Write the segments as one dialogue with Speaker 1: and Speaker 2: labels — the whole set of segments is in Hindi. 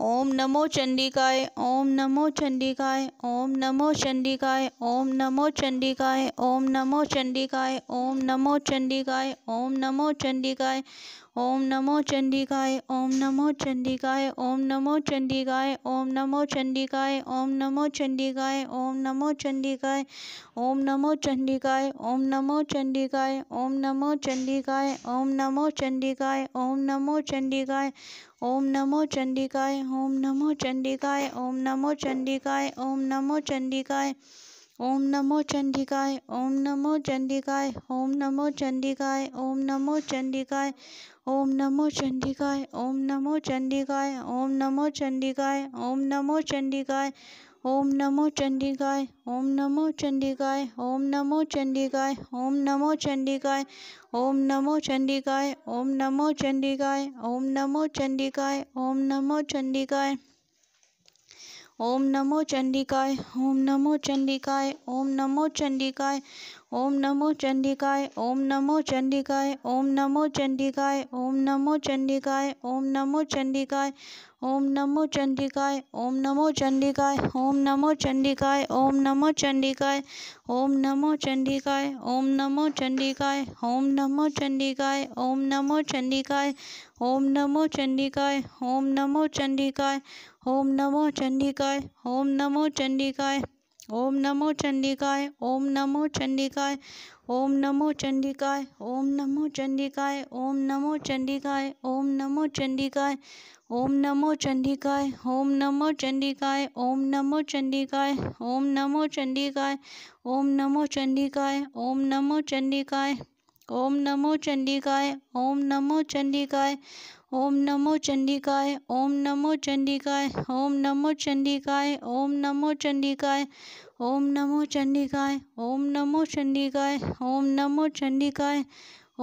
Speaker 1: ओम नमो चंडिकाय ओम नमो चंडिकाय ओम नमो चंडिकाय ओम नमो चंडिकाय ओम नमो चंडिकाय ओम नमो चंडिकाय ओम नमो चंडिकाय ओम नमो चंडिकाय ओम नमो चंडिकाय ओम नमो चंडिकाय ओम नमो चंडिकाय ओम नमो चंडिकाय ओम नमो चंडिकाय ओम नमो चंडिकाय ओम नमो चंडिकाय ओम नमो चंडिकाय ओम नमो चंडिकाय ओम नमो चंडिकाय ओम नमो चंडिकाय ओम नमो चंडिकाय ओम नमो चंडिकाय ओम नमो चंडिकाय ओम नमो चंडिकाय ओम नमो चंडिकाय ओम नमो चंडिकाय ओम नमो चंडिकाय ओम नमो चंडिकाय ओम नमो चंडिकाय ओम नमो चंडिकाय ओम नमो चंडिकाय ओम नमो चंडिकाय ओम नमो चंडिकाय ओम नमो चंडिकाय ओम नमो चंडिकाय ओम नमो चंडिकाय ओम नमो चंडिकाय ओम नमो चंडिकाय ओम नमो चंडिकाय ओम नमो चंडिकाय ओम नमो चंडिकाय ओम नमो चंडिकाय ओम नमो चंडिकाय ओम नमो चंडिकाय ओम नमो चंडिकाय ओम नमो चंडिकाय ओम नमो चंडिकाय ओम नमो चंडिकाय ओम नमो चंडिकाय ओम नमो चंडिकाय ओम नमो चंडिकाय ओम नमो चंडिकाय ओम नमो चंडिकाय ओम नमो चंडिकाय ओम नमो चंडिकाय ओम नमो चंडिकाय ओम नमो चंडिकाय ओम नमो चंडिकाय ओम नमो चंडिकाय ओम नमो चंडिकाय ओम नमो चंडिकाय ओम नमो चंडिकाय ओम नमो चंडिकाय ओम नमो चंडिकाय ओम नमो चंडिकाय ओम नमो चंडिकाय ओम नमो चंडिकाय ओम नमो चंडिकाय ओम नमो चंडिकाय ओम नमो चंडिकाय ओम नमो चंडिकाय ओम नमो चंडिकाय ओम नमो चंडिकाय ओम नमो चंडिकाय ओम नमो चंडिकाय ओम नमो चंडिकाय ओम नमो चंडिकाय ओम नमो चंडिकाय ओम नमो चंडिकाय ओम नमो चंडिकाय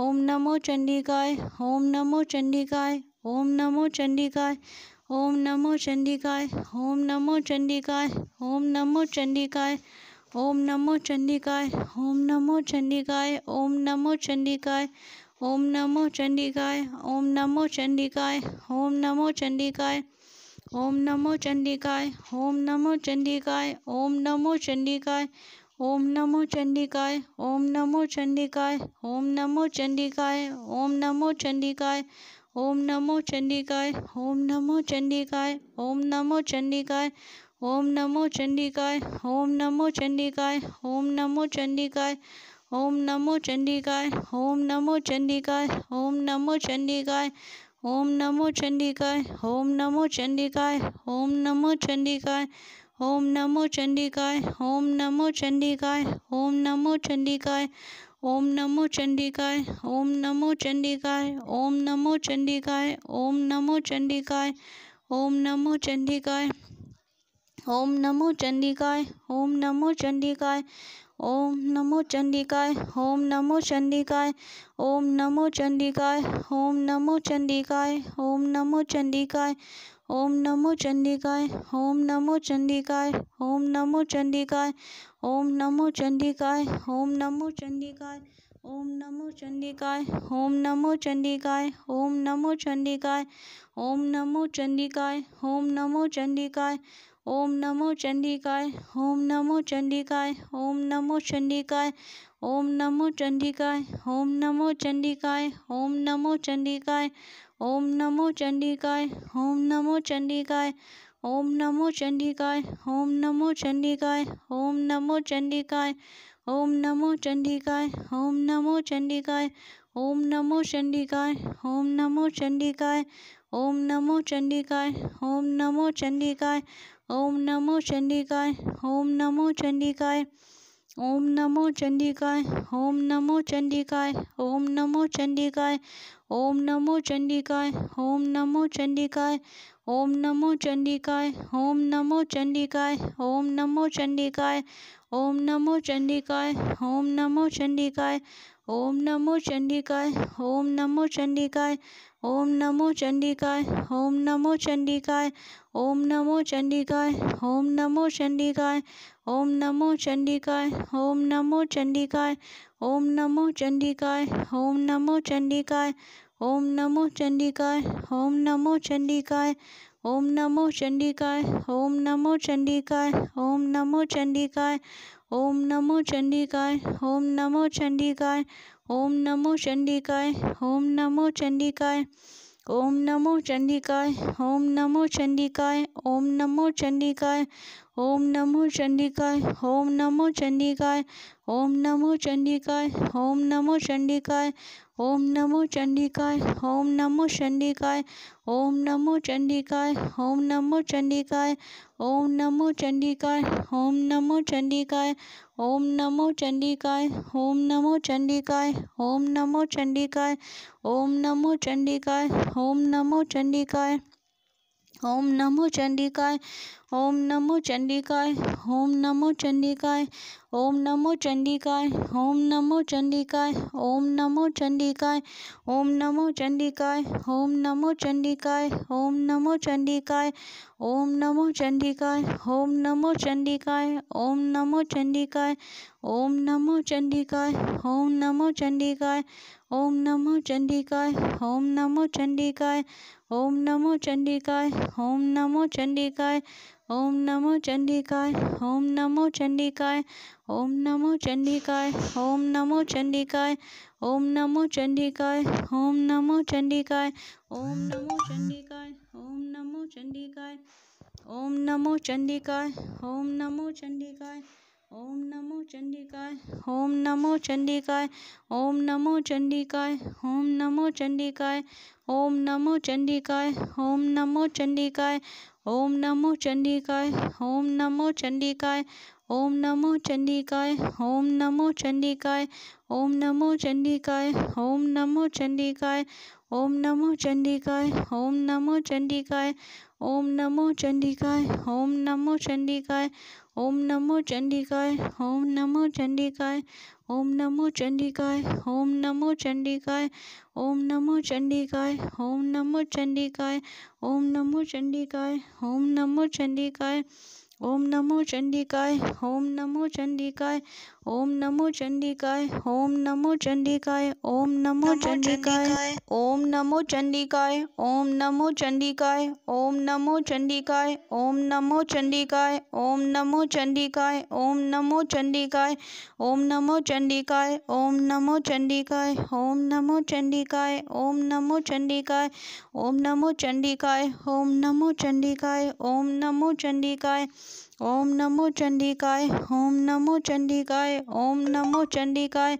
Speaker 1: ओम नमो चंडिकाय ओम नमो चंडिकाय ओम नमो चंडिकाय ओम नमो चंडिकाय ओम नमो चंडिकाय ओम नमो चंडिकाय ओम नमो चंडिकाय ओम नमो चंडिकाय ओम नमो चंडिकाय ओम नमो चंडिकाय ओम नमो चंडिकाय ओम नमो चंडिकाय ओम नमो चंडिकाय ओम नमो चंडिकाय ओम नमो चंडिकाय ओम नमो चंडिकाय ओम नमो चंडिकाय ओम नमो चंडिकाय ओम नमो चंडिकाय ओम नमो चंडिकाय ओम नमो चंडिकाय ओम नमो चंडिकाय ओम नमो चंडिकाय ओम नमो चंडिकाय ओम नमो चंडिकाय ओम नमो चंडिकाय ओम नमो चंडिकाय ओम नमो चंडिकाय ओम नमो चंडिकाय ओम नमो चंडिकाय ओम नमो चंडिकाय ओम नमो चंडिकाय ओम नमो चंडिकाय ओम नमो चंडिकाय ओम नमो चंडिकाय ओम नमो चंडिकाय ओम नमो चंडिकाय ओम नमो चंडिकाय ओम नमो चंडिकाय ओम नमो चंडिकाय ओम नमो चंडिकाय ओम नमो चंडिकाय ओम नमो चंडिकाय ओम नमो चंडिकाय ओम नमो चंडिकाय ओम नमो चंडिकाय ओम नमो चंडिकाय ओम नमो चंडिकाय ओम नमो चंडिकाय ओम नमो चंडिकाय ओम नमो चंडिकाय ओम नमो चंडिकाय ओम नमो चंडिकाय ओम नमो चंडिकाय ओम नमो चंडिकाय ओम नमो चंडिकाय ओम नमो चंडिकाय ओम नमो चंडिकाय ओम नमो चंडिकाय ओम नमो चंडिकाय ओम नमो चंडिकाय ओम नमो चंडिकाय ओम नमो चंडिकाय ओम नमो चंडिकाय ओम नमो चंडिकाय ओम नमो चंडिकाय ओम नमो चंडिकाय ओम नमो चंडिकाय ओम नमो चंडिकाय ओम नमो चंडिकाय ओम नमो चंडिकाय ओम नमो चंडिकाय ओम नमो चंडिकाय ओम नमो चंडिकाय ओम नमो चंडिकाय ओम नमो चंडिकाय ओम नमो चंडिकाय ओम नमो चंडिकाय ओम नमो चंडिकाय ओम नमो चंडिकाय ओम नमो चंडिकाय ओम नमो चंडिकाय ओम नमो चंडिकाय ओम नमो चंडिकाय ओम नमो चंडिकाय ओम नमो चंडिकाय ओम नमो चंडिकाय ओम नमो चंडिकाय ओम नमो चंडिकाय ओम नमो चंडिकाय ओम नमो चंडिकाय ओम नमो चंडिकाय ओम नमो चंडिकाय ओम नमो चंडिकाय ओम नमो चंडिकाय ओम नमो चंडिकाय ओम नमो चंडिकाय ओम नमो चंडिकाय ओम नमो चंडिकाय ओम नमो चंडिकाय ओम नमो चंडिकाय ओम नमो चंडिकाय ओम नमो चंडिकाय ओम नमो चंडिकाय ओम नमो चंडिकाय ओम नमो चंडिकाय ओम नमो चंडिकाय ओम नमो चंडिकाय ओम नमो चंडिकाय ओम नमो चंडिकाय ओम नमो चंडिकाय ओम नमो चंडिकाय ओम नमो चंडिकाय ओम नमो चंडिकाय ओम नमो चंडिकाय ओम नमो चंडिकाय ओम नमो चंडिकाय ओम नमो चंडिकाय ओम नमो चंडिकाय ओम नमो चंडिकाय ओम नमो चंडिकाय ओम नमो चंडिकाय ओम नमो चंडिकाय ओम नमो चंडिकाय ओम नमो चंडिकाय ओम नमो चंडिकाय ओम नमो चंडिकाय ओम नमो चंडिकाय ओम नमो चंडिकाय ओम नमो चंडिकाय ओम नमो चंडिकाय ओम नमो चंडिकाय ओम नमो चंडिकाय ओम नमो चंडिकाय ओम नमो चंडिकाय ओम नमो चंडिकाय ओम नमो चंडिकाय ओम नमो चंडिकाय ओम नमो चंडिकाय ओम नमो चंडिकाय ओम नमो चंडिकाय ओम नमो चंडिकाय ओम नमो चंडिकाय ओम नमो चंडिकाय ओम नमो चंडिकाय ओम नमो चंडिकाय ओम नमो चंडिकाय ओम नमो चंडिकाय ओम नमो चंडिकाय ओम नमो चंडिकाय ओम नमो चंडिकाय ओम नमो चंडिकाय ओम नमो चंडिकाय ओम नमो चंडिकाय ओम नमो चंडिकाय ओम नमो चंडिकाय ओम नमो चंडिकाय ओम नमो चंडिकाय ओम नमो चंडिकाय ओम नमो चंडिकाय ओम नमो चंडिकाय ओम नमो चंडिकाय ओम नमो चंडिकाय ओम नमो चंडिकाय ओम नमो चंडिकाय ओम नमो चंडिकाय ओम नमो चंडिकाय ओम नमो चंडिकाय ओम नमो चंडिकाय ओम नमो चंडिकाय ओम नमो चंडिकाय ओम नमो चंडिकाय ओम नमो चंडिकाय ओम नमो चंडिकाय ओम नमो चंडिकाय ओम नमो चंडिकाय ओम नमो चंडिकाय ओम नमो चंडिकाय ओम नमो चंडिकाय ओम नमो चंडिकाय ओम नमो चंडिकाय ओम नमो चंडिकाय ओम नमो चंडिकाय ओम नमो चंडिकाय ओम नमो चंडिकाय ओम नमो चंडिकाय ओम नमो चंडिकाय ओम नमो चंडिकाय ओम नमो चंडिकाय ओम नमो चंडिकाय ओम नमो चंडिकाय ओम नमो चंडिकाय ओम नमो चंडिकाय ओम नमो चंडिकाय ओम नमो चंडिकाय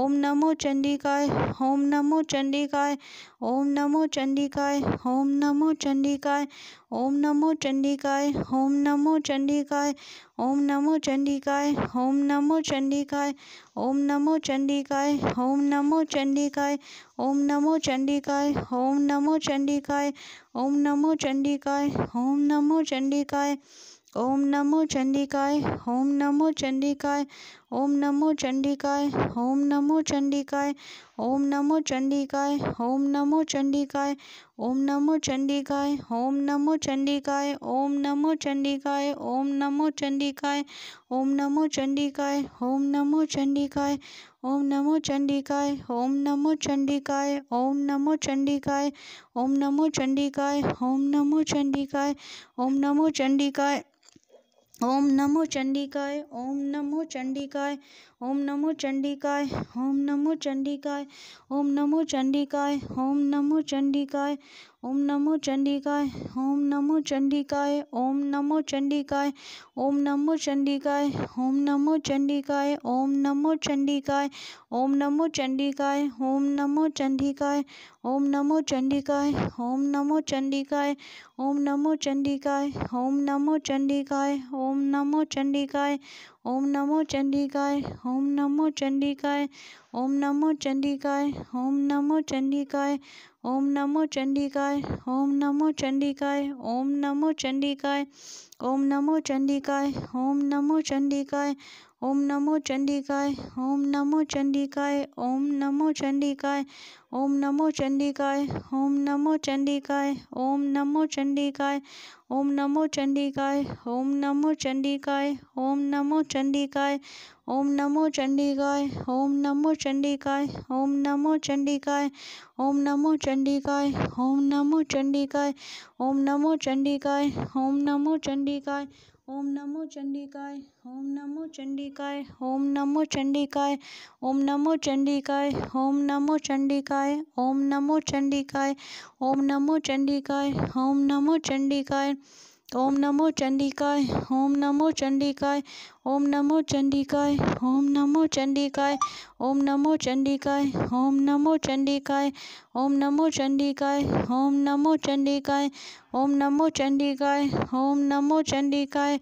Speaker 1: ओम नमो चंडिकाय ओम नमो चंडिकाय ओम नमो चंडिकाय ओम नमो चंडिकाय ओम नमो चंडिकाय ओम नमो चंडिकाय ओम नमो चंडिकाय ओम नमो चंडिकाय ओम नमो चंडिकाय ओम नमो चंडिकाय ओम नमो चंडिकाय ओम नमो चंडिकाय ओम नमो चंडिकाय ओम नमो चंडिकाय ओम नमो चंडिकाय ओम नमो चंडिकाय ओम नमो चंडिकाय ओम नमो चंडिकाय ओम नमो चंडिकाय ओम नमो चंडिकाय ओम नमो चंडिकाय ओम नमो चंडिकाय ओम नमो चंडिकाय ओम नमो चंडिकाय ओम नमो चंडिकाय ओम नमो चंडिकाय ओम नमो चंडिकाय ओम नमो चंडिकाय ओम नमो चंडिकाय ओम नमो चंडिकाय ओम नमो चंडिकाय ओम नमो चंडिकाय ओम नमो चंडिकाय ओम नमो चंडिकाय ओम नमो चंडिकाय ओम नमो चंडिकाय ओम नमो चंडिकाय ओम नमो चंडिकाय ओम नमो चंडिकाय ओम नमो चंडिकाय ओम नमो चंडिकाय ओम नमो चंडिकाय ओम नमो चंडिकाय ओम नमो चंडिकाय ओम नमो चंडिकाय ओम नमो चंडिकाय ओम नमो चंडिकाय ओम नमो चंडिकाय ओम नमो चंडिकाय ओम नमो चंडिकाय ओम नमो चंडिकाय ओम नमो चंडिकाय ओम नमो चंडिकाय ओम नमो चंडिकाय ओम नमो चंडिकाय ओम नमो चंडिकाय ओम नमो चंडिकाय ओम नमो चंडिकाय ओम नमो चंडिकाय ओम नमो चंडिकाय ओम नमो चंडिकाय ओम नमो चंडिकाय ओम नमो चंडिकाय ओम नमो चंडिकाय ओम नमो चंडिकाय ओम नमो चंडिकाय ओम नमो चंडिकाय ओम नमो चंडिकाय ओम नमो चंडिकाय ओम नमो चंडिकाय ओम नमो चंडिकाय ओम नमो चंडिकाय ओम नमो चंडिकाय ओम नमो चंडिकाय ओम नमो चंडिकाय ओम नमो चंडिकाय ओम नमो चंडिकाय ओम नमो चंडिकाय ओम नमो चंडिकाय ओम नमो चंडिकाय ओम नमो चंडिकाय ओम नमो चंडिकाय ओम नमो चंडिकाय ओम नमो चंडिकाय ओम नमो चंडिकाय ओम नमो चंडिकाय ओम नमो चंडिकाय ओम नमो चंडिकाय ओम नमो चंडिकाय ओम नमो चंडिकाय ओम नमो चंडिकाय ओम नमो चंडिकाय ओम नमो चंडिकाय ओम नमो चंडिकाय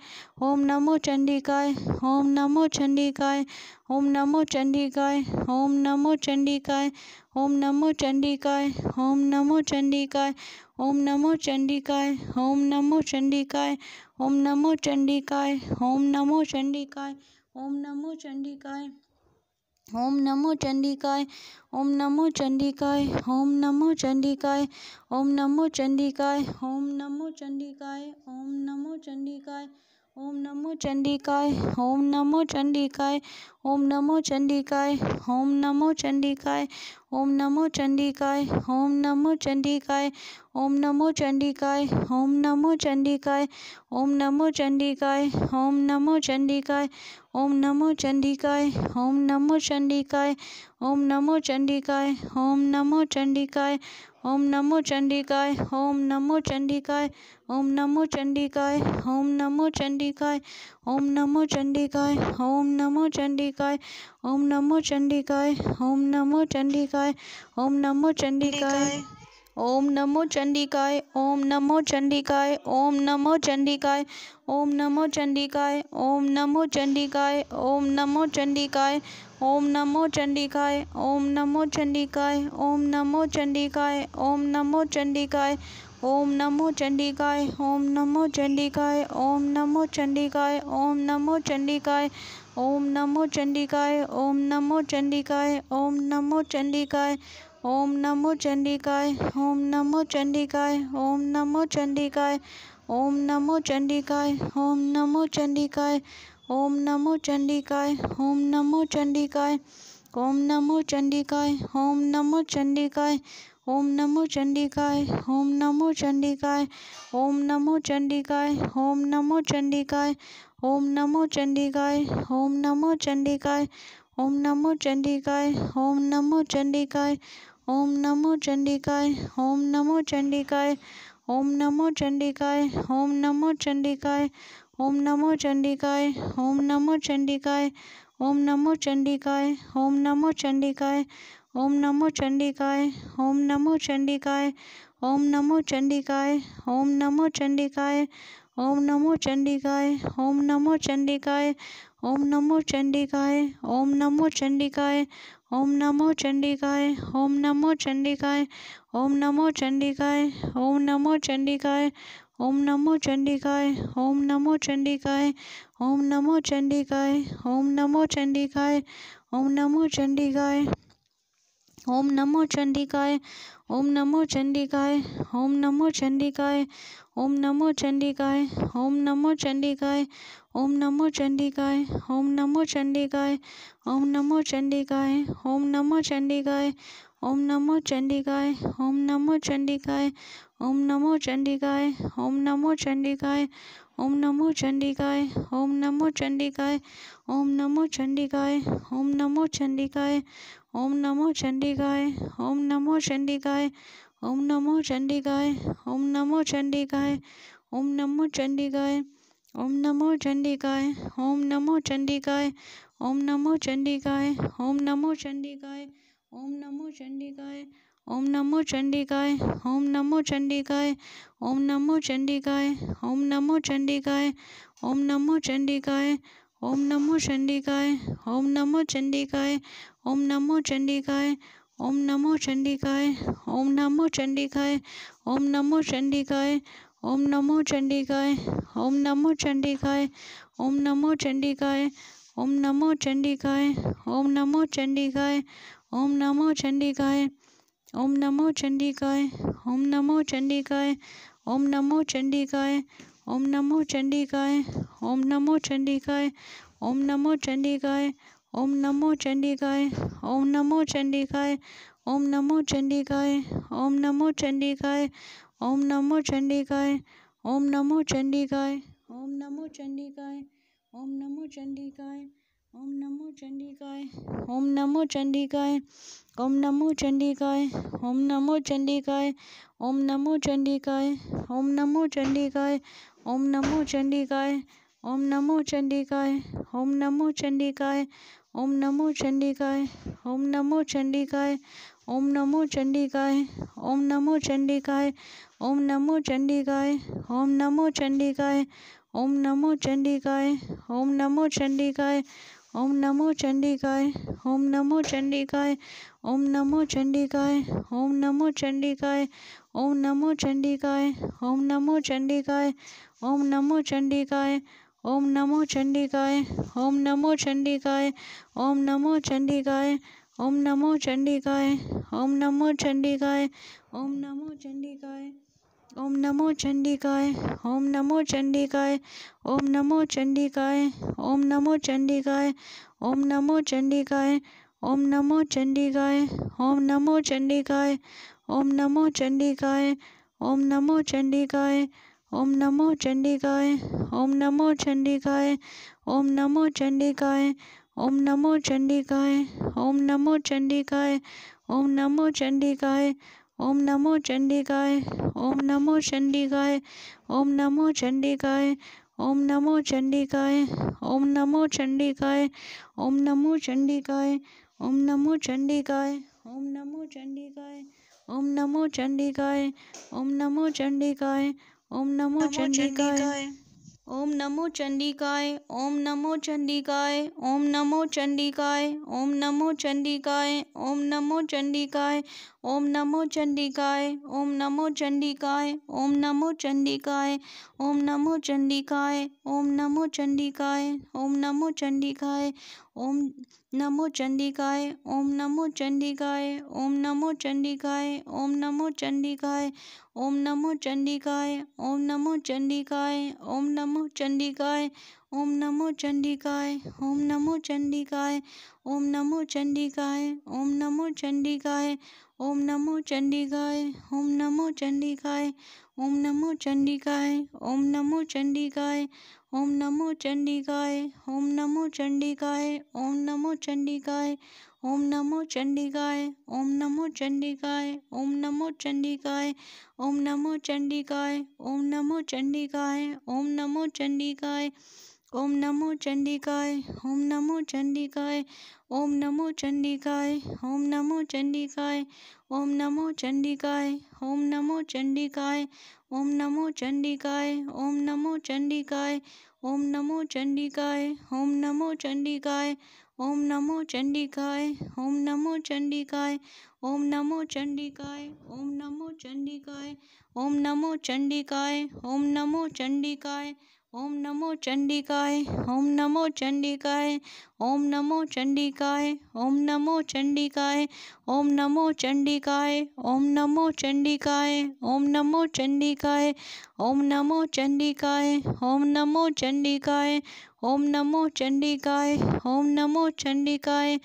Speaker 1: ओम नमो चंडिकाय ओम नमो चंडिकाय ओम नमो चंडिकाय ओम नमो चंडिकाय ओम नमो चंडिकाय ओम नमो चंडिकाय ओम नमो चंडिकाय ओम नमो चंडिकाय ओम नमो चंडिकाय ओम नमो चंडिकाय ओम नमो चंडिकाय ओम नमो चंडिकाय ओम नमो चंडिकाय ओम नमो चंडिकाय ओम नमो चंडिकाय ओम नमो चंडिकाय ओम नमो चंडिकाय ओम नमो चंडिकाय ओम नमो चंडिकाय ओम नमो चंडिकाय ओम नमो चंडिकाय ओम नमो चंडिकाय ओम नमो चंडिकाय ओम नमो चंडिकाय ओम नमो चंडिकाय ओम नमो चंडिकाय ओम नमो चंडिकाय ओम नमो चंडिकाय ओम नमो चंडिकाय ओम नमो चंडिकाय ओम नमो चंडिकाय ओम नमो चंडिकाय ओम नमो चंडिकाय ओम नमो चंडिकाय ओम नमो चंडिकाय ओम नमो चंडिकाय ओम नमो चंडिकाय ओम नमो चंडिकाय ओम नमो चंडिकाय ओम नमो चंडिकाय ओम नमो चंडिकाय ओम नमो चंडिकाय ओम नमो चंडिकाय ओम नमो चंडिकाय ओम नमो चंडिकाय ओम नमो चंडिकाय ओम नमो चंडिकाय ओम नमो चंडिकाय ओम नमो चंडिकाय ओम नमो चंडिकाय ओम नमो चंडिकाय ओम नमो चंडिकाय ओम नमो चंडिकाय ओम नमो चंडिकाय ओम नमो चंडिकाय ओम नमो चंडिकाय ओम नमो चंडिकाय ओम नमो चंडिकाय ओम नमो चंडिकाय ओम नमो चंडिकाय ओम नमो चंडिकाय ओम नमो चंडिकाय ओम नमो चंडिकाय ओम नमो चंडिकाय ओम नमो चंडिकाय ओम नमो चंडिकाय ओम नमो चंडिकाय ओम नमो चंडिकाय ओम नमो चंडिकाय ओम नमो चंडिकाय ओम नमो चंडिकाय ओम नमो चंडिकाय ओम नमो चंडिकाय ओम नमो चंडिकाय ओम नमो चंडिकाय ओम नमो चंडिकाय ओम नमो चंडिकाय ओम नमो चंडिकाय ओम नमो चंडिकाय ओम नमो चंडिकाय ओम नमो चंडिकाय ओम नमो चंडिकाय ओम नमो चंडिकाय ओम नमो चंडिकाय ओम नमो चंडिकाय ओम नमो चंडिकाय ओम नमो चंडिकाय ओम नमो चंडिकाय ओम नमो चंडिकाय ओम नमो चंडिकाय ओम नमो चंडिकाय ओम नमो चंडिकाय ओम नमो चंडिकाय ओम नमो चंडिकाय ओम नमो चंडिकाय ओम नमो चंडिकाय ओम नमो चंडिकाय ओम नमो चंडिकाय ओम नमो चंडिकाय ओम नमो चंडिकाय ओम नमो चंडिकाय ओम नमो चंडिकाय ओम नमो चंडिकाय ओम नमो चंडिकाय ओम नमो चंडिकाय ओम नमो चंडिकाय ओम नमो चंडिकाय ओम नमो चंडिकाय ओम नमो चंडिकाय ओम नमो चंडिकाय ओम नमो चंडिकाय ओम नमो चंडिकाय ओम नमो चंडिकाय ओम नमो चंडिकाय ओम नमो चंडिकाय ओम नमो चंडिकाय ओम नमो चंडिकाय ओम नमो चंडिकाय ओम नमो चंडिकाय ओम नमो चंडिकाय ओम नमो चंडिकाय ओम नमो चंडिकाय ओम नमो चंडिकाय ओम नमो चंडिकाय ओम नमो चंडिकाय ओम नमो चंडिकाय ओम नमो चंडिकाय ओम नमो चंडिकाय ओम नमो चंडिकाय ओम नमो चंडिकाय ओम नमो चंडिकाय ओम नमो चंडिकाय ओम नमो चंडिकाय ओम नमो चंडिकाय ओम नमो चंडिकाय ओम नमो चंडिकाय ओम नमो चंडिकाय ओम नमो चंडिकाय ओम नमो चंडिकाय ओम नमो चंडिकाय ओम नमो चंडिकाय ओम नमो चंडिकाय ओम नमो चंडिकाय ओम नमो चंडिकाय ओम नमो चंडिकाय ओम नमो चंडिकाय ओम नमो चंडिकाय ओम नमो चंडिकाय ओम नमो चंडिकाय ओम नमो चंडिकाय ओम नमो चंडिकाय ओम नमो चंडिकाय ओम नमो चंडिकाय ओम नमो चंडिकाय ओम नमो चंडिकाय ओम नमो चंडिकाय ओम नमो चंडिकाय ओम नमो चंडिकाय ओम नमो चंडिकाय ओम नमो चंडिकाय ओम नमो चंडिकाय ओम नमो चंडिकाय ओम नमो चंडिकाय ओम नमो चंडिकाय ओम नमो चंडिकाय ओम नमो चंडिकाय ओम नमो चंडिकाय ओम नमो चंडिकाय ओम नमो चंडिकाय ओम नमो चंडिकाय ओम नमो चंडिकाय ओम नमो चंडिकाय ओम नमो चंडिकाय ओम नमो चंडिकाय ओम नमो चंडिकाय ओम नमो चंडिकाय ओम नमो चंडिकाय ओम नमो चंडिकाय ओम नमो चंडिकाय ओम नमो चंडिकाय ओम नमो चंडिकाय ओम नमो चंडिकाय ओम नमो चंडिकाय ओम नमो चंडिकाय ओम नमो चंडिकाय ओम नमो चंडिकाय ओम नमो चंडिकाय ओम नमो चंडिकाय ओम नमो चंडिकाय ओम नमो चंडिकाय ओम नमो चंडिकाय ओम नमो चंडिकाय ओम नमो चंडिकाय ओम नमो चंडिकाय ओम नमो चंडिकाय ओम नमो चंडिकाय ओम नमो चंडिकाय ओम नमो चंडिकाय ओम नमो चंडिकाय ओम नमो चंडिकाय ओम नमो चंडिकाय ओम नमो चंडिकाय ओम नमो चंडिकाय ओम नमो चंडिकाय ओम नमो चंडिकाय ओम नमो चंडिकाय ओम नमो चंडिकाय ओम नमो चंडिकाय ओम नमो चंडिकाय ओम नमो
Speaker 2: चंडिकाय
Speaker 1: ओम नमो चंडिकाय ओम नमो चंडिकाय ओम नमो चंडिकाय ओम नमो चंडिकाय ओम नमो चंडिकाय ओम नमो चंडिकाय ओम नमो चंडिकाय ओम नमो चंडिकाय ओम नमो चंडिकाय ओम नमो चंडिकाय ओम नमो चंडिकाय ओम नमो चंडिकाय ओम नमो चंडिकाय ओम नमो चंडिकाय ओम नमो चंडिकाय ओम नमो चंडिकाय ओम नमो चंडिकाय ओम नमो चंडिकाय ओम नमो चंडिकाय ओम नमो चंडिकाय ओम नमो चंडिकाय ओम नमो चंडिकाय ओम नमो चंडिकाय ओम नमो चंडिकाय ओम नमो चंडिकाय ओम नमो चंडिकाय ओम नमो चंडिकाय ओम नमो चंडिकाय ओम नमो चंडिकाय ओम नमो चंडिकाय ओम नमो चंडिकाय ओम नमो चंडिकाय ओम नमो चंडिकाय ओम नमो चंडिकाय ओम नमो चंडिकाय ओम नमो चंडिकाय ओम नमो चंडिकाय ओम नमो चंडिकाय ओम नमो चंडिकाय ओम नमो चंडिकाय ओम नमो चंडिकाय ओम नमो चंडिकाय ओम नमो चंडिकाय ओम नमो चंडिकाय ओम नमो चंडिकाय ओम नमो चंडिकाय ओम नमो चंडिकाय ओम नमो चंडिकाय ओम नमो चंडिकाय ओम नमो चंडिकाय ओम नमो चंडिकाय ओम नमो चंडिकाय ओम नमो चंडिकाय ओम नमो चंडिकाय ओम नमो चंडिकाय ओम नमो चंडिकाय ओम नमो चंडिकाय ओम नमो चंडिकाय ओम नमो चंडिकाय ओम नमो चंडिकाय ओम नमो चंडिकाय ओम नमो चंडिकाय ओम नमो चंडिकाय ओम नमो चंडिकाय ओम नमो चंडिकाय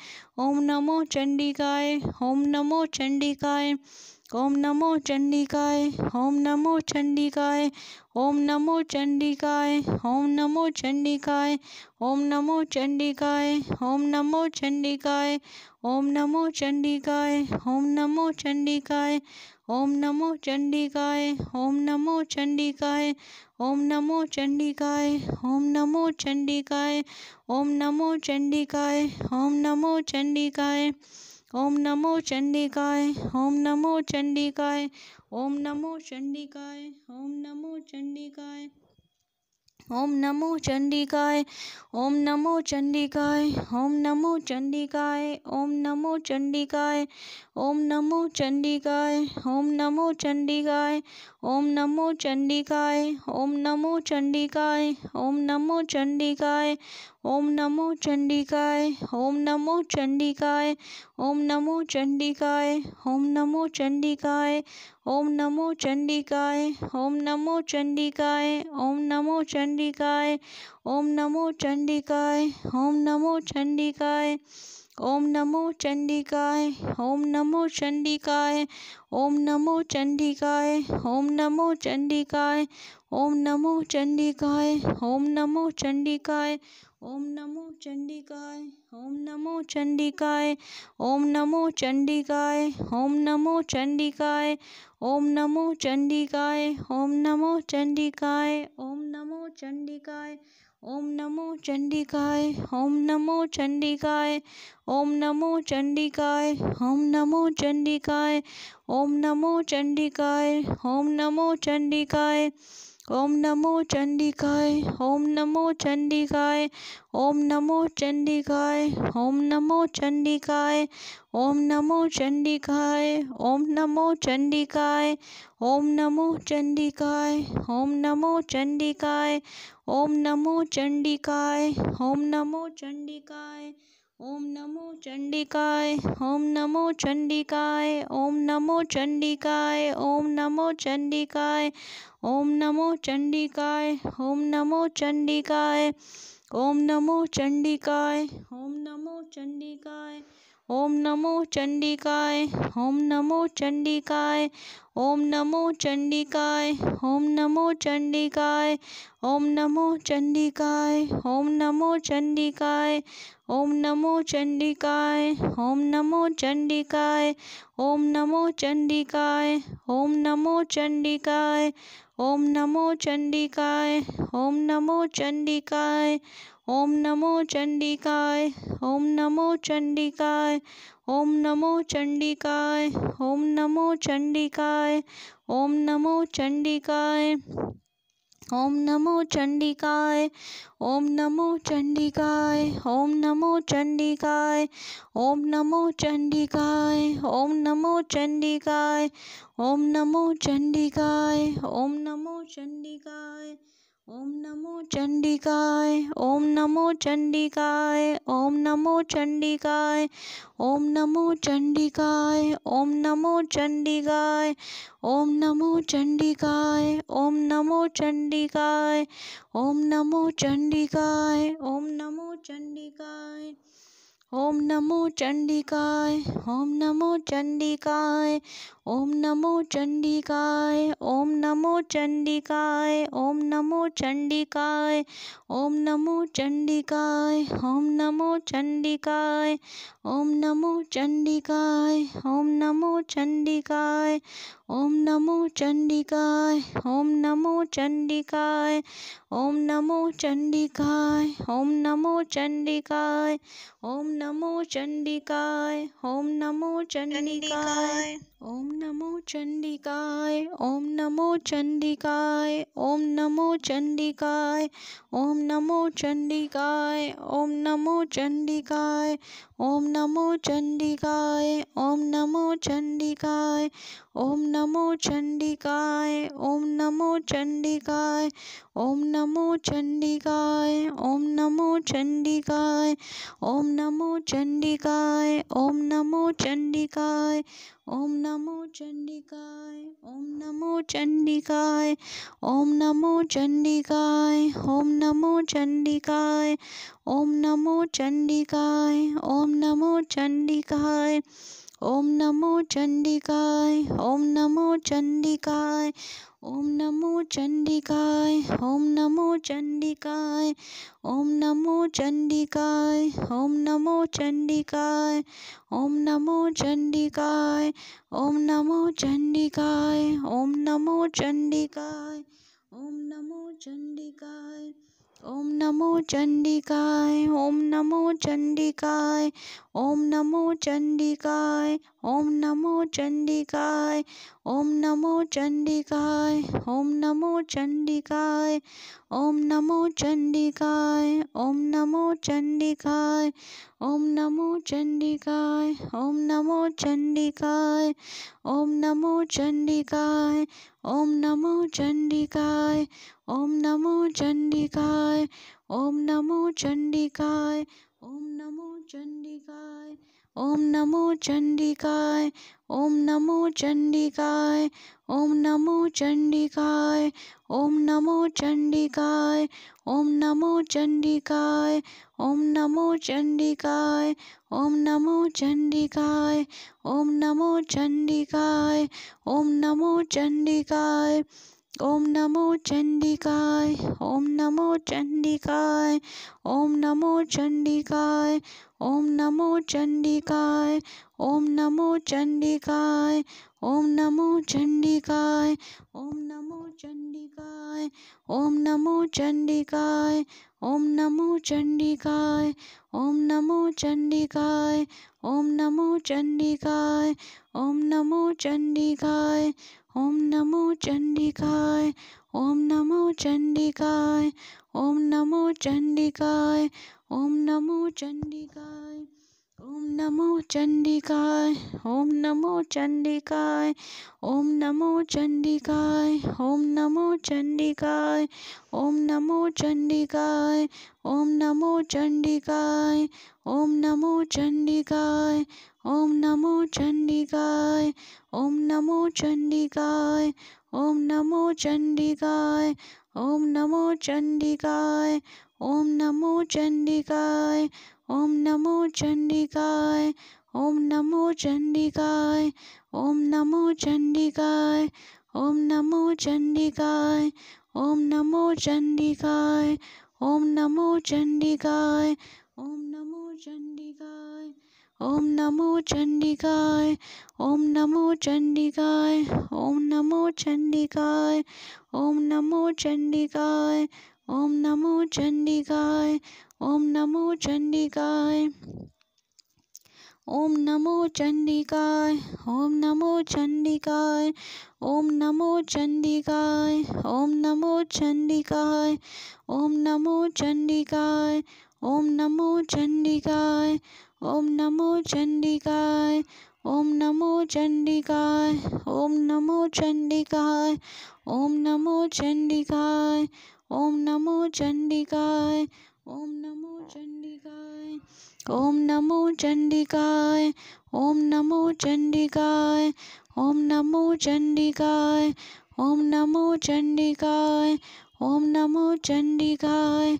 Speaker 1: ओम नमो चंडिकाय ओम नमो चंडिकाय ओम नमो चंडिकाय ओम नमो चंडिकाय ओम नमो चंडिकाय ओम नमो चंडिकाय ओम नमो चंडिकाय ओम नमो चंडिकाय ओम नमो चंडिकाय ओम नमो चंडिकाय ओम नमो चंडिकाय ओम नमो चंडिकाय ओम नमो चंडिकाय ओम नमो चंडिकाय ओम नमो चंडिकाय ओम नमो चंडिकाय ओम नमो चंडिकाय ओम नमो चंडिकाय ओम नमो चंडिकाय ओम नमो चंडिकाय ओम नमो चंडिकाय ओम नमो चंडिकाय ओम नमो चंडिकाय ओम नमो चंडिकाय ओम नमो चंडिकाय ओम नमो चंडिकाय ओम नमो चंडिकाय ओम नमो चंडिकाय ओम नमो चंडिकाय ओम नमो चंडिकाय ओम नमो चंडिकाय ओम नमो चंडिकाय ओम नमो चंडिकाय ओम नमो चंडिकाय ओम नमो चंडिकाय ओम नमो चंडिकाय ओम नमो चंडिकाय ओम नमो चंडिकाय ओम नमो चंडिकाय ओम नमो चंडिकाय ओम नमो चंडिकाय ओम नमो चंडिकाय ओम नमो चंडिकाय ओम नमो चंडिकाय ओम नमो चंडिकाय ओम नमो चंडिकाय ओम नमो चंडिकाय ओम नमो चंडिकाय ओम नमो चंडिकाय ओम नमो चंडिकाय ओम नमो चंडिकाय ओम नमो चंडिकाय ओम नमो चंडिकाय ओम नमो चंडिकाय ओम नमो चंडिकाय ओम नमो चंडिकाय ओम नमो चंडिकाय ओम नमो चंडिकाय ओम नमो चंडिकाय ओम नमो चंडिकाय ओम नमो चंडिकाय ओम नमो चंडिकाय ओम नमो चंडिकाय ओम नमो चंडिकाय ओम नमो चंडिकाय ओम नमो चंडिकाय ओम नमो चंडिकाय ओम नमो चंडिकाय ओम नमो चंडिकाय ओम नमो चंडिकाय ओम नमो चंडिकाय ओम नमो चंडिकाय ओम नमो चंडिकाय ओम नमो चंडिकाय ओम नमो चंडिकाय ओम नमो चंडिकाय ओम नमो चंडिकाय ओम नमो चंडिकाय ओम नमो चंडिकाय ओम नमो चंडिकाय ओम नमो चंडिकाय ओम नमो चंडिकाय ओम नमो चंडिकाय ओम नमो चंडिकाय ओम नमो चंडिकाय ओम नमो चंडिकाय ओम नमो चंडिकाय ओम नमो चंडिकाय ओम नमो चंडिकाय ओम नमो चंडिकाय ओम नमो चंडिकाय ओम नमो चंडिकाय ओम नमो चंडिकाय ओम नमो चंडिकाय ओम नमो चंडिकाय ओम नमो चंडिकाय ओम नमो चंडिकाय ओम नमो चंडिकाय ओम नमो चंडिकाय ओम नमो चंडिकाय ओम नमो चंडिकाय ओम नमो चंडिकाय ओम नमो चंडिकाय ओम नमो चंडिकाय ओम नमो चंडिकाय ओम नमो चंडिकाय ओम नमो चंडिकाय ओम नमो चंडिकाय ओम नमो चंडिकाय ओम नमो चंडिकाय ओम नमो चंडिकाय ओम नमो चंडिकाय ओम नमो चंडिकाय ओम नमो चंडिकाय ओम नमो चंडिकाय ओम नमो चंडिकाय ओम नमो चंडिकाय ओम नमो चंडिकाय ओम नमो चंडिकाय ओम नमो चंडिकाय ओम नमो चंडिकाय ओम नमो चंडिकाय ओम नमो चंडिकाय ओम नमो चंडिकाय ओम नमो चंडिकाय ओम नमो चंडिकाय ओम नमो चंडिकाय ओम नमो चंडिकाय ओम नमो चंडिकाय ओम नमो चंडिकाय ओम नमो चंडिकाय ओम नमो चंडिकाय ओम नमो चंडिकाय ओम नमो चंडिकाय ओम नमो चंडिकाय ओम नमो चंडिकाय ओम नमो चंडिकाय ओम नमो चंडिकाय ओम नमो चंडिकाय ओम नमो चंडिकाय ओम नमो चंडिकाय ओम नमो चंडिकाय ओम नमो चंडिकाय ओम नमो चंडिकाय ओम नमो चंडिकाय ओम नमो चंडिकाय ओम नमो चंडिकाय ओम नमो चंडिकाय ओम नमो चंडिकाय ओम नमो चंडिकाय ओम नमो चंडिकाय ओम नमो चंडिकाय ॐ नमो चंडिकाय ओम नमो चंडिकाय ॐ नमो चंडिकाय ओम नमो चंडिकाय ॐ नमो चंडिकाय ॐ नमो चण्डिकाय ओम नमो चण्डिकाय ओम नमो चण्डिकाय ओम नमो चंडिकाय ओम नमो चंडिकाय ओम नमो चंडिकाय ओम नमो चंडिकाय ओम नमो चंडिकाय ओम नमो चंडिकाय ओम नमो चंडिकाय ओम नमो चंडिकाय ओम नमो चंडिकाय ओम नमो चंडिकाय ओम नमो चंडिकाय ओम नमो चंडिकाय ओम नमो चंडिकाय ओम नमो चंडिकाय ओम नमो चंडिकाय ओम नमो चंडिकाय ओम नमो चंडिकाय ओम नमो चंडिकाय ओम नमो चंडिकाय ओम नमो चंडिकाय ओम नमो चंडिकाय ओम नमो चंडिकाय ओम नमो चंडिकाय ओम नमो चंडिकाय ओम नमो चंडिकाय ओम नमो चंडिकाय ओम नमो चंडिकाय ओम नमो चंडिकाय ओम नमो चंडिकाय ओम नमो चंडिकाय ओम नमो चंडिकाय ओम नमो चंडिकाय ओम नमो चंडिकाय ओम नमो चंडिकाय ओम नमो चंडिकाय ओम नमो चंडिकाय ओम नमो चंडिकाय ओम नमो चंडिकाय ओम नमो चंडिकाय ओम नमो चंडिकाय ओम नमो चंडिकाय ओम नमो चंडिकाय ओम नमो चंडिकाय ओम नमो चंडिकाय ॐ नमो चंडिकाय ॐ नमो चंडिकाय ॐ नमो चंडिकाय ॐ नमो चंडिकाय ॐ नमो चंडिकाय ओम नमो चंडिकाय ॐ नमो चण्डिकाय ओम नमो चण्डिकाय ओम नमो चंडिकाय ॐ नमो चंडिकाय ॐ नमो चंडिकाय ओम नमो चंडिकाय ओम नमो चंडिकाय ओम नमो चंडिकाय ओम नमो चंडिकाय ओम नमो चंडिकाय ओम नमो चंडिकाय ओम नमो चंडिकाय ओम नमो चंडिकाय ओम नमो चंडिकाय ओम नमो चंडिकाय ओम नमो चंडिकाय ओम नमो चंडिकाय ओम नमो चंडिकाय ओम नमो चंडिकाय ओम नमो चंडिकाय ओम नमो चंडिकाय ओम नमो चंडिकाय ओम नमो चंडिकाय ओम नमो चंडिकाय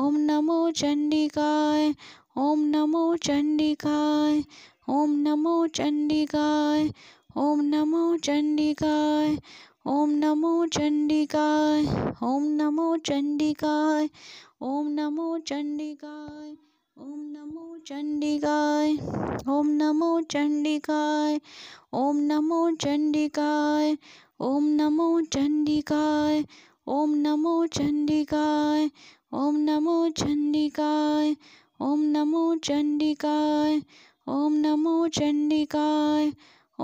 Speaker 1: ओम नमो चंडिकाय ओम नमो चंडिकाय ओम नमो चंडिकाय ओम नमो चंडिकाय ओम नमो चंडिकाय ओम नमो चंडिकाय ओम नमो चंडिकाय ओम नमो चंडिकाय ओम नमो चंडिकाय ओम नमो चंडिकाय ओम नमो चंडिकाय ओम नमो चंडिकाय ओम नमो चंडिकाय ओम नमो चंडिकाय ओम नमो चंडिकाय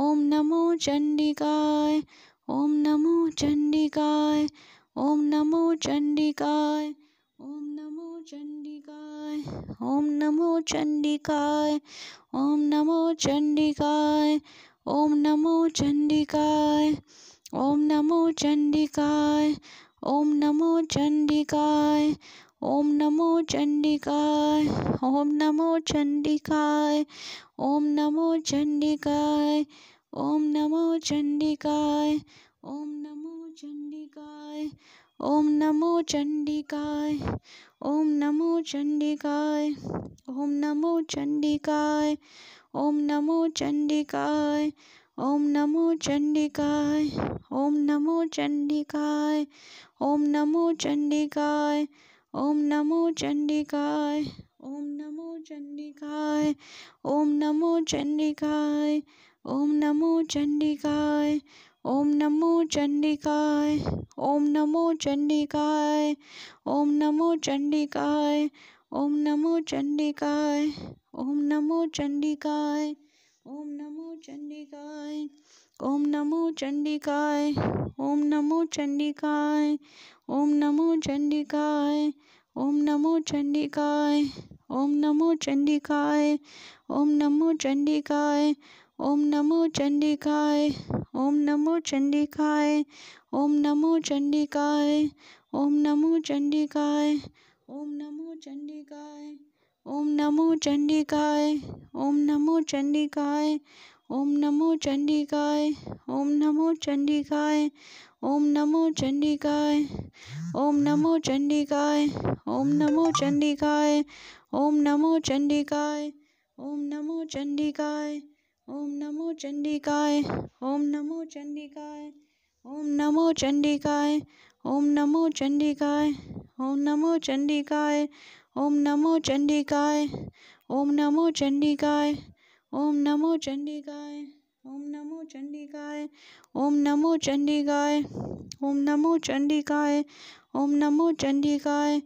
Speaker 1: ओम नमो चंडिकाय ओम नमो चंडिकाय ओम नमो चंडिकाय ओम नमो चंडिकाय ओम नमो चंडिकाय ओम नमो चंडिकाय ओम नमो चंडिकाय ओम नमो चंडिकाय ओम नमो चंडिकाय ओम नमो चंडिकाय ओम नमो चंडिकाय ओम नमो चंडिकाय ओम नमो चंडिकाय ओम नमो चंडिकाय ओम नमो चंडिकाय ओम नमो चंडिकाय ओम नमो चंडिकाय ओम नमो चंडिकाय ओम नमो चंडिकाय ओम नमो चंडिकाय ओम नमो चंडिकाय ओम नमो चंडिकाय ओम नमो चंडिकाय ओम नमो चंडिकाय ओम नमो चंडिकाय ओम नमो चंडिकाय ओम नमो चंडिकाय ओम नमो चंडिकाय ओम नमो चंडिकाय ओम नमो चंडिकाय ओम नमो चंडिकाय ओम नमो चंडिकाय ओम नमो चंडिकाय ओम नमो चंडिकाय ओम नमो चंडिकाय ओम नमो चंडिकाय ओम नमो चंडिकाय ओम नमो चंडिकाय ओम नमो चंडिकाय ओम नमो चंडिकाय ओम नमो चंडिकाय ओम नमो चंडिकाय ओम नमो चंडिकाय ओम नमो चंडिकाय ओम नमो चंडिकाय ओम नमो चंडिकाय ओम नमो चंडिकाय ओम नमो चंडिकाय ओम नमो चंडिकाय ओम नमो चंडिकाय ओम नमो चंडिकाय ओम नमो चंडिकाय ओम नमो चंडिकाय ओम नमो चंडिकाय ओम नमो चंडिकाय ओम नमो चंडिकाय ओम नमो चंडिकाय ओम नमो चंडिकाय ओम नमो चंडिकाय ओम नमो चंडिकाय ओम नमो चंडिकाय ओम नमो चंडिकाय ओम नमो चंडिकाय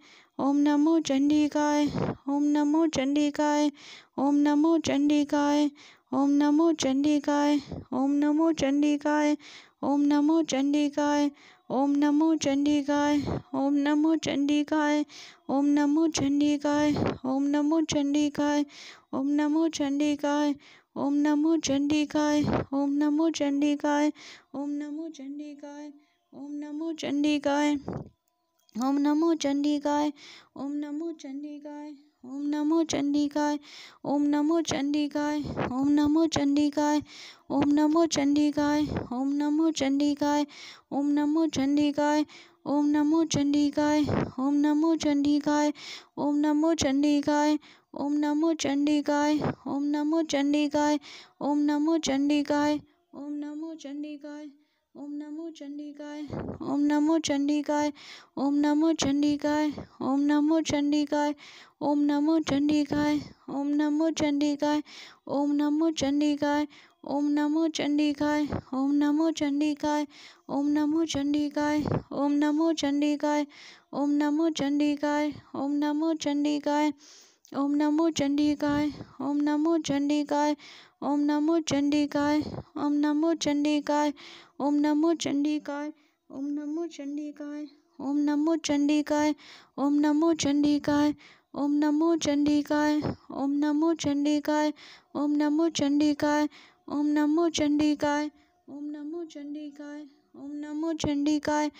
Speaker 1: ओम नमो चंडिकाय ओम नमो चंडिकाय ओम नमो चंडिकाय ओम नमो चंडिकाय ओम नमो चंडिकाय ओम नमो चंडिकाय ओम नमो चंडिकाय ओम नमो चंडिकाय ओम नमो चंडिकाय ओम नमो चंडिकाय ओम नमो चंडिकाय ओम नमो चंडिकाय ओम नमो चंडिकाय ओम नमो चंडिकाय ओम नमो चंडिकाय ओम नमो चंडिकाय ओम नमो चंडिकाय ओम नमो चंडिकाय ओम नमो चंडिकाय ओम नमो चंडिकाय ओम नमो चंडिकाय ओम नमो चंडिकाय ओम नमो चंडिकाय ओम नमो चंडिकाय ओम नमो चंडिकाय ओम नमो चंडिकाय ओम नमो चंडिकाय ओम नमो चंडिकाय ओम नमो चंडिकाय ओम नमो चंडिकाय ओम नमो चंडिकाय ओम नमो चंडिकाय ओम नमो चंडिकाय ओम नमो चंडिकाय ओम नमो चंडिकाय ओम नमो चंडिकाय ओम नमो चंडिकाय ओम नमो चंडिकाय ओम नमो चंडिकाय ओम नमो चंडिकाय ओम नमो चंडिकाय ओम नमो चंडिकाय ओम नमो चंडिकाय ओम नमो चंडिकाय ओम नमो चंडिकाय ओम नमो चंडिकाय ओम नमो चंडिकाय ओम नमो चंडिकाय ओम नमो चंडिकाय ओम नमो चंडिकाय ओम नमो चंडिकाय ओम नमो चंडिकाय ओम नमो चंडिकाय ओम नमो चंडिकाय ओम नमो चंडिकाय ओम नमो चंडिकाय ओम नमो चंडिकाय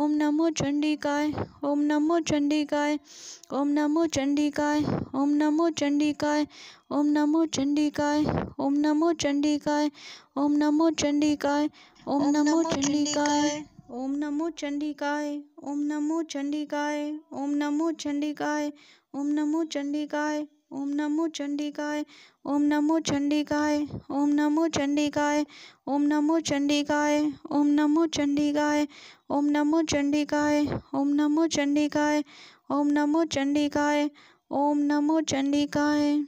Speaker 1: ओम नमो चंडिकाय ओम नमो चंडिकाय ओम नमो चंडिकाय ओम नमो चंडिकाय ओम नमो चंडिकाय ओम नमो चंडिकाय ओम नमो चंडिकाय ओम नमो चंडिकाय ओम नमो चंडिकाय ओम नमो चंडिकाय ओम नमो चंडिकाय ओम नमो चंडिकाय ओम नमो चंडिकाय ओम नमो चंडिकाय ओम नमो चंडिकाय ओम नमो चंडिकाय ओम नमो चंडिकाय ओम नमो चंडिकाय ओम नमो चंडिकाय ओम नमो चंडिकाय ओम नमो चंडिकाय